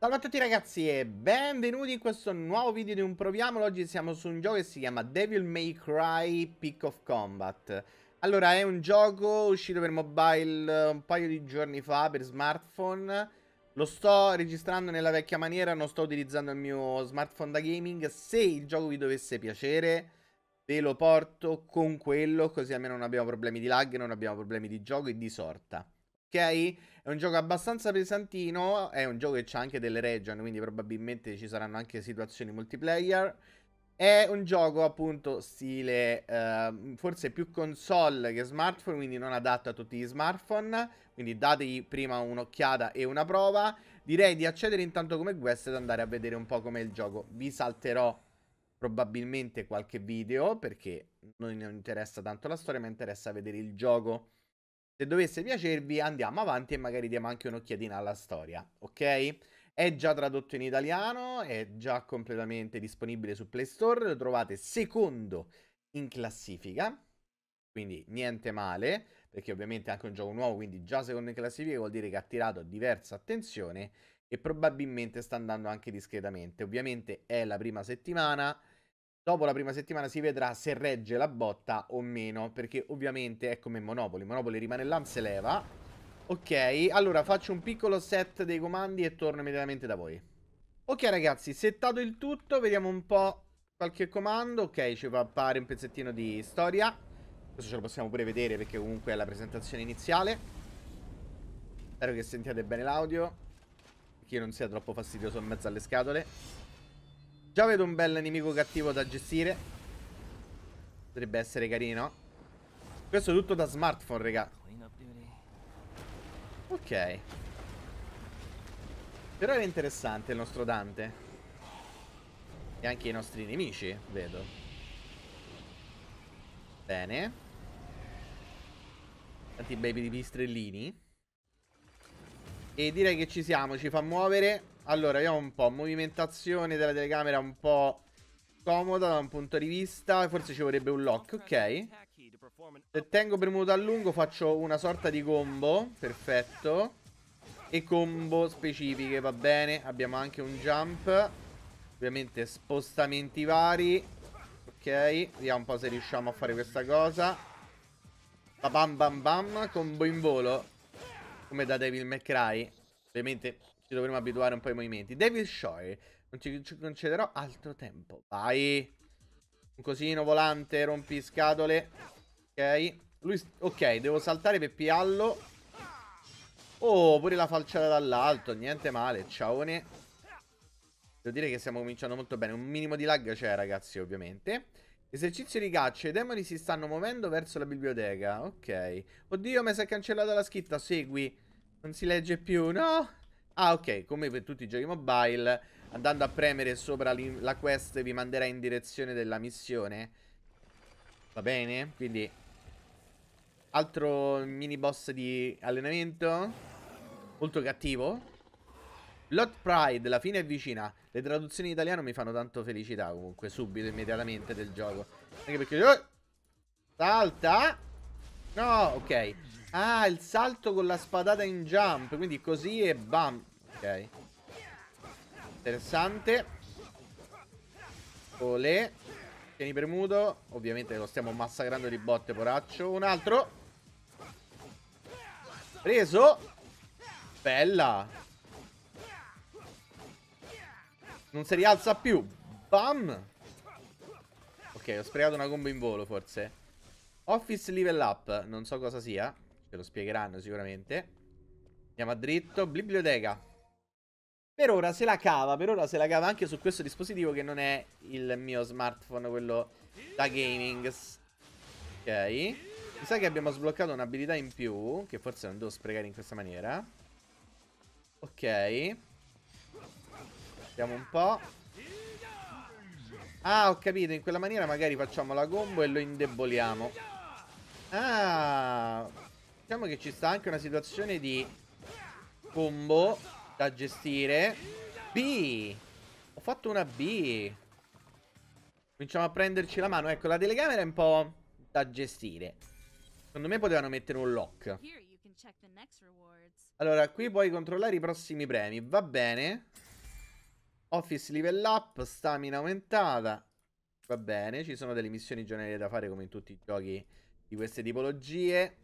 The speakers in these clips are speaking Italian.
Salve a tutti ragazzi e benvenuti in questo nuovo video di un proviamolo Oggi siamo su un gioco che si chiama Devil May Cry Pick of Combat Allora è un gioco uscito per mobile eh, un paio di giorni fa per smartphone Lo sto registrando nella vecchia maniera, non sto utilizzando il mio smartphone da gaming Se il gioco vi dovesse piacere ve lo porto con quello Così almeno non abbiamo problemi di lag, non abbiamo problemi di gioco e di sorta ok? È un gioco abbastanza pesantino, è un gioco che ha anche delle region, quindi probabilmente ci saranno anche situazioni multiplayer. È un gioco appunto stile eh, forse più console che smartphone, quindi non adatto a tutti gli smartphone, quindi dategli prima un'occhiata e una prova. Direi di accedere intanto come guest ed andare a vedere un po' com'è il gioco. Vi salterò probabilmente qualche video perché non interessa tanto la storia, ma interessa vedere il gioco. Se dovesse piacervi andiamo avanti e magari diamo anche un'occhiatina alla storia, ok? È già tradotto in italiano, è già completamente disponibile su Play Store, lo trovate secondo in classifica, quindi niente male, perché ovviamente è anche un gioco nuovo, quindi già secondo in classifica vuol dire che ha attirato diversa attenzione e probabilmente sta andando anche discretamente. Ovviamente è la prima settimana, Dopo la prima settimana si vedrà se regge la botta o meno, perché ovviamente è come Monopoli. Monopoli rimane là, se leva. Ok, allora faccio un piccolo set dei comandi e torno immediatamente da voi. Ok ragazzi, settato il tutto, vediamo un po' qualche comando. Ok, ci fa appare un pezzettino di storia. Questo ce lo possiamo pure vedere perché comunque è la presentazione iniziale. Spero che sentiate bene l'audio, che io non sia troppo fastidioso in mezzo alle scatole. Già vedo un bel nemico cattivo da gestire. Potrebbe essere carino. Questo è tutto da smartphone, regà Ok. Però era interessante il nostro Dante. E anche i nostri nemici, vedo. Bene. Tanti baby pipistrellini. E direi che ci siamo, ci fa muovere. Allora, vediamo un po' movimentazione della telecamera un po' comoda da un punto di vista. Forse ci vorrebbe un lock, ok. Se tengo premuto a lungo faccio una sorta di combo, perfetto. E combo specifiche, va bene. Abbiamo anche un jump. Ovviamente spostamenti vari. Ok, vediamo un po' se riusciamo a fare questa cosa. bam bam bam, combo in volo. Come da Devil May Cry. Ovviamente ci dovremmo abituare un po' ai movimenti. Devil Shore. Non ci, concederò altro tempo. Vai. Un cosino volante, rompi scatole. Ok. Lui, ok, devo saltare per piallo. Oh, pure la falciata dall'alto. Niente male. Ciaone. Devo dire che stiamo cominciando molto bene. Un minimo di lag c'è, ragazzi, ovviamente. Esercizio di caccia. I demoni si stanno muovendo verso la biblioteca. Ok. Oddio, mi si è cancellata la scritta. Segui. Non si legge più. No. Ah, ok, come per tutti i giochi mobile, andando a premere sopra la quest vi manderà in direzione della missione. Va bene? Quindi... Altro mini boss di allenamento. Molto cattivo. Lot Pride, la fine è vicina. Le traduzioni in italiano mi fanno tanto felicità comunque, subito, immediatamente del gioco. Anche perché... Oh! Salta! No, ok. Ah, il salto con la spadata in jump, quindi così e bam. Ok. Interessante. Olè. Tieni premuto. Ovviamente lo stiamo massacrando di botte, poraccio. Un altro. Preso. Bella. Non si rialza più. Bam. Ok, ho sprecato una combo in volo, forse. Office level up. Non so cosa sia. Ce lo spiegheranno sicuramente. Andiamo a dritto. Biblioteca. Per ora se la cava, per ora se la cava anche su questo dispositivo che non è il mio smartphone, quello da gaming. Ok. Mi sa che abbiamo sbloccato un'abilità in più, che forse non devo sprecare in questa maniera. Ok. Vediamo un po'. Ah, ho capito, in quella maniera magari facciamo la combo e lo indeboliamo. Ah, diciamo che ci sta anche una situazione di combo da gestire. B. Ho fatto una B. Cominciamo a prenderci la mano. Ecco, la telecamera è un po' da gestire. Secondo me potevano mettere un lock. Allora, qui puoi controllare i prossimi premi. Va bene. Office level up, stamina aumentata. Va bene, ci sono delle missioni giornaliere da fare come in tutti i giochi di queste tipologie.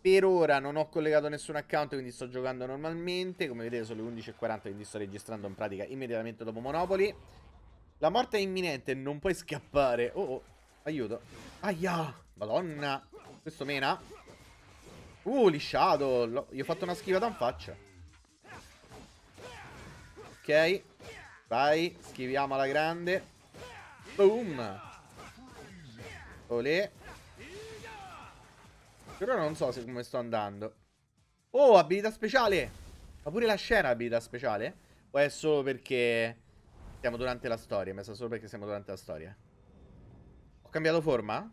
Per ora non ho collegato nessun account, quindi sto giocando normalmente. Come vedete sono le 11.40, quindi sto registrando in pratica immediatamente dopo Monopoli. La morte è imminente, non puoi scappare. Oh, oh aiuto. Aia, madonna. Questo mena. Uh, lisciato. Gli ho fatto una schivata in faccia. Ok. Vai, schiviamo alla grande. Boom. Olè. Però non so se come sto andando. Oh, abilità speciale! Fa pure la scena abilità speciale? O è solo perché siamo durante la storia? Messa solo perché siamo durante la storia. Ho cambiato forma?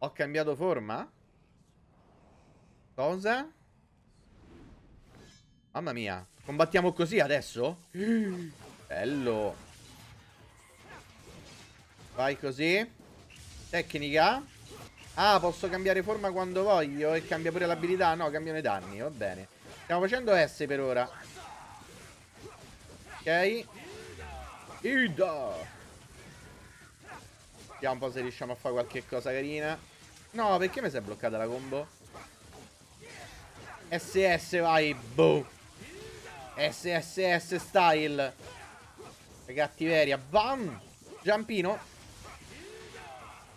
Ho cambiato forma? Cosa? Mamma mia. Combattiamo così adesso? Bello. Vai così. Tecnica. Ah, posso cambiare forma quando voglio e cambia pure l'abilità? No, cambiano i danni, va bene. Stiamo facendo S per ora. Ok. Ida! Vediamo un po' se riusciamo a fare qualche cosa carina. No, perché mi si è bloccata la combo? SS, vai, boh! SSS style! Cattiveria, bam! Giampino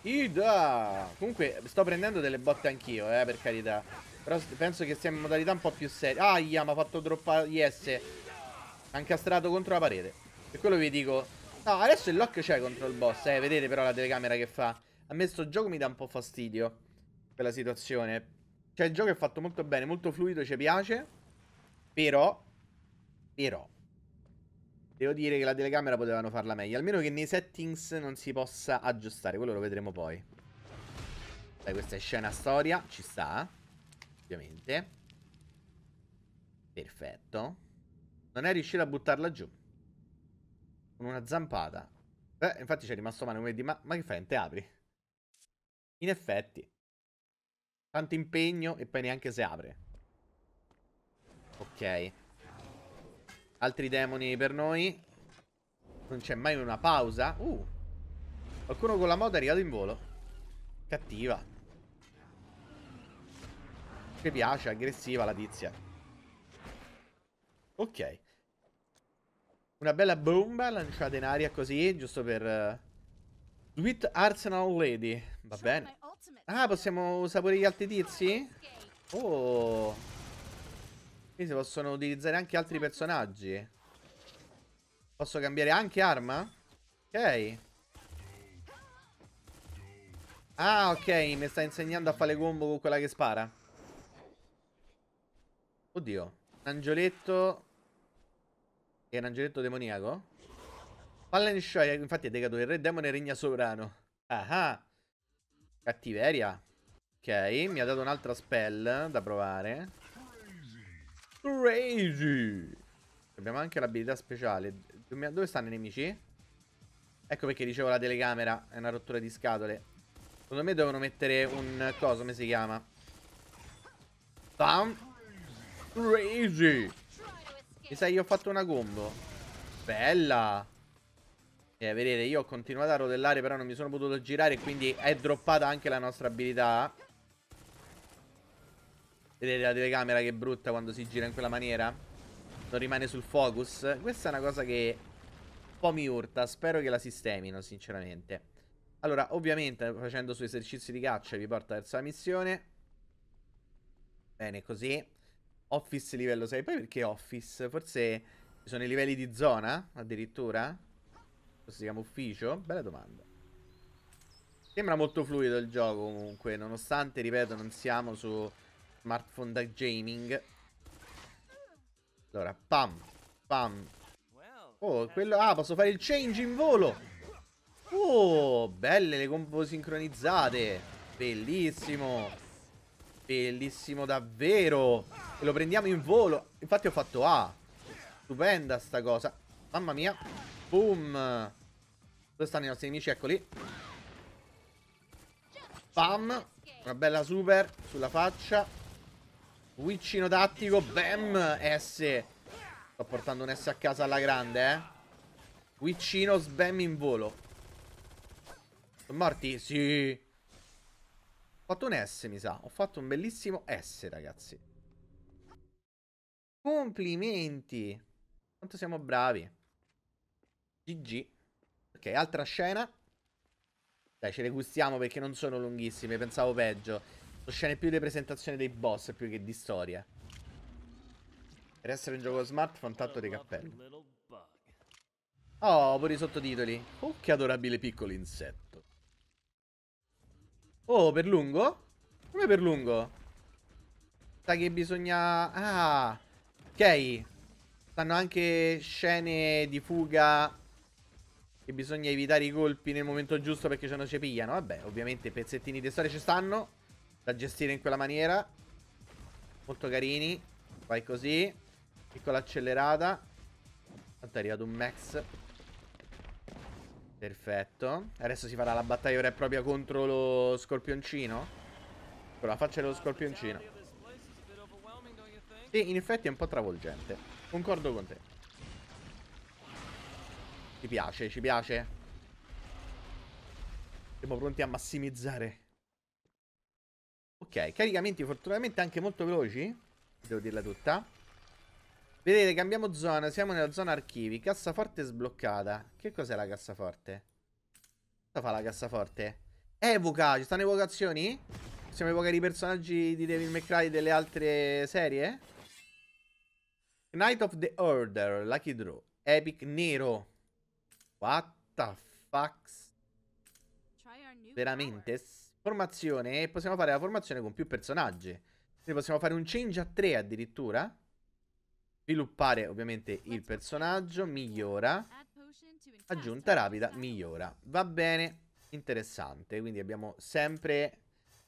Ida! Comunque sto prendendo delle botte anch'io, eh, per carità. Però penso che siamo in modalità un po' più seria. Aia, mi ha fatto droppare IS. Ha incastrato contro la parete. Per quello vi dico... No, adesso il lock c'è contro il boss, eh. Vedete però la telecamera che fa. A me sto gioco mi dà un po' fastidio. Per la situazione. Cioè, il gioco è fatto molto bene, molto fluido, ci piace. Però... Però... Devo dire che la telecamera potevano farla meglio. Almeno che nei settings non si possa aggiustare. Quello lo vedremo poi. Dai, questa è scena storia. Ci sta. Ovviamente. Perfetto. Non è riuscito a buttarla giù. Con una zampata. Beh, infatti c'è rimasto male. Come di ma, ma che fai? Non te apri? In effetti. Tanto impegno e poi neanche se apre. Ok. Altri demoni per noi. Non c'è mai una pausa. Uh. Qualcuno con la moda è arrivato in volo. Cattiva. Che piace, aggressiva la tizia. Ok. Una bella bomba lanciata in aria così, giusto per... Sweet eh, Arsenal Lady. Va bene. Ah, possiamo sapere gli altri tizi? Oh... Qui si possono utilizzare anche altri ecco. personaggi. Posso cambiare anche arma? Ok. Ah, ok, mi sta insegnando a fare combo con quella che spara. Oddio. Angioletto. E un angioletto demoniaco? Fallen Shoy, infatti è decaduto. il re demone regna sovrano. Ah Ah Cattiveria. Ok, mi ha dato un'altra spell da provare. Crazy! Abbiamo anche l'abilità speciale. Dove stanno i nemici? Ecco perché dicevo la telecamera. È una rottura di scatole. Secondo me devono mettere un coso, come si chiama? Bam! Crazy! Mi sa che ho fatto una combo. Bella! Eh, vedete, io ho continuato a rotellare, però non mi sono potuto girare, quindi è droppata anche la nostra abilità. Vedete la telecamera che è brutta quando si gira in quella maniera? Non rimane sul focus. Questa è una cosa che un po' mi urta. Spero che la sistemino, sinceramente. Allora, ovviamente, facendo su esercizi di caccia vi porta verso la missione. Bene, così. Office livello 6. Poi perché Office? Forse sono i livelli di zona, addirittura? Questo si chiama ufficio? Bella domanda. Sembra molto fluido il gioco, comunque, nonostante, ripeto, non siamo su Smartphone da gaming. Allora, pam, pam. Oh, quello... Ah, posso fare il change in volo! Oh, belle le combo sincronizzate! Bellissimo! Bellissimo davvero! E lo prendiamo in volo! Infatti ho fatto A! stupenda sta cosa! Mamma mia! Boom! Dove stanno i nostri nemici? Eccoli! Pam. Una bella super sulla faccia! Wiccino tattico, bam, S. Sto portando un S a casa alla grande, eh. Wiccino, sbam in volo. Sono morti? Sì. Ho fatto un S, mi sa. Ho fatto un bellissimo S, ragazzi. Complimenti. Quanto siamo bravi. GG. Ok, altra scena. Dai, ce le gustiamo perché non sono lunghissime, pensavo peggio scene più di presentazione dei boss più che di storia. Per essere un gioco smartphone, tanto di cappello. Oh, pure i sottotitoli. Oh, che adorabile piccolo insetto. Oh, per lungo? Come per lungo? Sa che bisogna... Ah, ok. Stanno anche scene di fuga che bisogna evitare i colpi nel momento giusto perché ce ne ci pigliano. Vabbè, ovviamente pezzettini di storia ci stanno da gestire in quella maniera. Molto carini. Vai così. Piccola accelerata. Tanto è arrivato un max. Perfetto. Adesso si farà la battaglia vera e propria contro lo scorpioncino. Con la faccia dello scorpioncino. Sì, in effetti è un po' travolgente. Concordo con te. Ci piace, ci piace. Siamo pronti a massimizzare Ok, caricamenti fortunatamente anche molto veloci, devo dirla tutta. Vedete, cambiamo zona, siamo nella zona archivi, cassaforte sbloccata. Che cos'è la cassaforte? Cosa fa la cassaforte? Evoca, ci stanno evocazioni? Possiamo evocare i personaggi di Devil May Cry delle altre serie? Knight of the Order, Lucky Draw, Epic Nero. What the fuck? Veramente? formazione e possiamo fare la formazione con più personaggi. Quindi possiamo fare un change a 3 addirittura. Sviluppare ovviamente il personaggio, migliora. Aggiunta rapida, migliora. Va bene, interessante. Quindi abbiamo sempre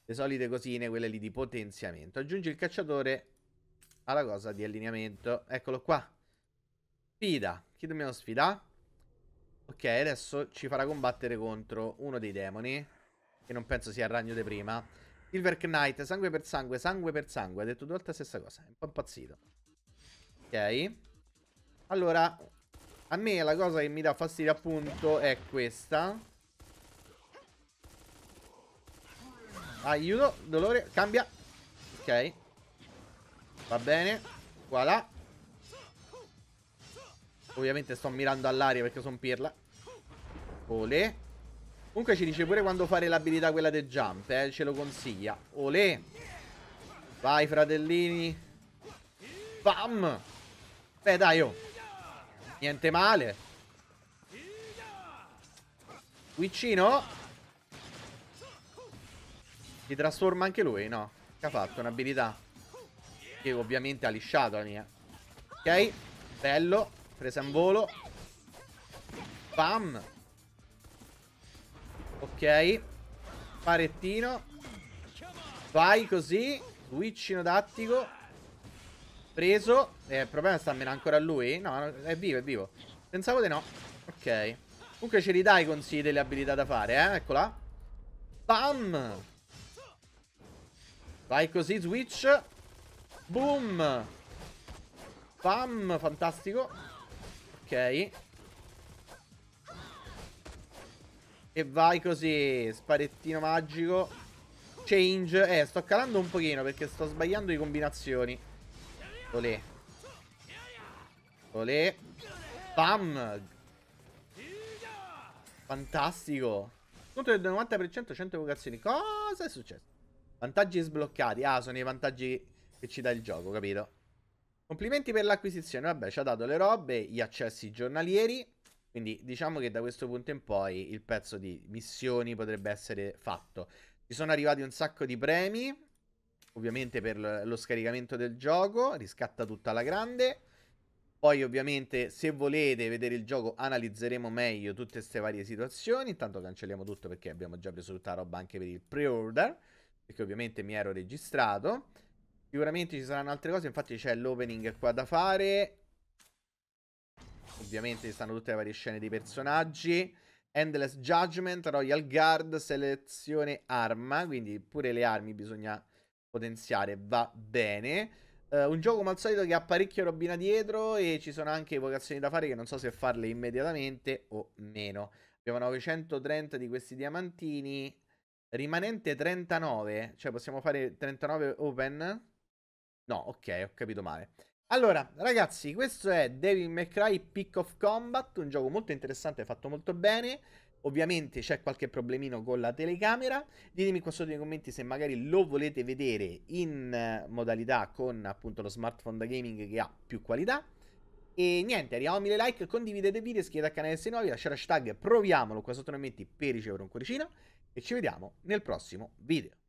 le solite cosine, quelle lì di potenziamento. Aggiungi il cacciatore alla cosa di allineamento. Eccolo qua. Sfida. Chi dobbiamo sfidare? Ok, adesso ci farà combattere contro uno dei demoni che non penso sia il ragno di prima. Silver Knight, sangue per sangue, sangue per sangue. Ha detto due volte la stessa cosa. È un po' impazzito. Ok. Allora, a me la cosa che mi dà fastidio appunto è questa. Aiuto, dolore, cambia. Ok. Va bene. Voilà. Ovviamente sto mirando all'aria perché sono pirla. Ole. Comunque ci dice pure quando fare l'abilità quella del jump, eh, ce lo consiglia. Olè! Vai, fratellini! Bam! Beh, dai, oh! Niente male! Guiccino! Si trasforma anche lui, no? Che ha fatto? Un'abilità? Che ovviamente ha lisciato la mia. Ok, bello. Presa in volo. Bam! Ok. Parettino. Vai così. Switchino tattico. Preso. Eh, il problema è sta meno ancora a lui? No, è vivo, è vivo. Pensavo di no. Ok. Comunque ce li dai i consigli delle abilità da fare, eh. Eccola. Bam! Vai così, switch. Boom! Bam, fantastico. Ok. E vai così, sparettino magico. Change. Eh, sto calando un pochino perché sto sbagliando le combinazioni. Olè. Olè. Bam. Fantastico. Conto del 90% 100 evocazioni. Cosa è successo? Vantaggi sbloccati. Ah, sono i vantaggi che ci dà il gioco, capito? Complimenti per l'acquisizione. Vabbè, ci ha dato le robe, gli accessi giornalieri. Quindi diciamo che da questo punto in poi il pezzo di missioni potrebbe essere fatto. Ci sono arrivati un sacco di premi, ovviamente per lo scaricamento del gioco, riscatta tutta la grande. Poi ovviamente se volete vedere il gioco analizzeremo meglio tutte queste varie situazioni. Intanto cancelliamo tutto perché abbiamo già preso tutta la roba anche per il pre-order, perché ovviamente mi ero registrato. Sicuramente ci saranno altre cose, infatti c'è l'opening qua da fare Ovviamente ci stanno tutte le varie scene dei personaggi. Endless Judgment, Royal Guard, selezione arma, quindi pure le armi bisogna potenziare, va bene. Uh, un gioco come al solito che ha parecchio robina dietro e ci sono anche vocazioni da fare che non so se farle immediatamente o meno. Abbiamo 930 di questi diamantini, rimanente 39, cioè possiamo fare 39 open? No, ok, ho capito male. Allora, ragazzi, questo è Devil May Cry Pick of Combat, un gioco molto interessante, fatto molto bene. Ovviamente c'è qualche problemino con la telecamera. Ditemi qua sotto nei commenti se magari lo volete vedere in eh, modalità con appunto lo smartphone da gaming che ha più qualità. E niente, arriviamo a 1000 like, condividete video, iscrivetevi al canale se nuovi, lasciate hashtag proviamolo qua sotto nei commenti per ricevere un cuoricino. E ci vediamo nel prossimo video.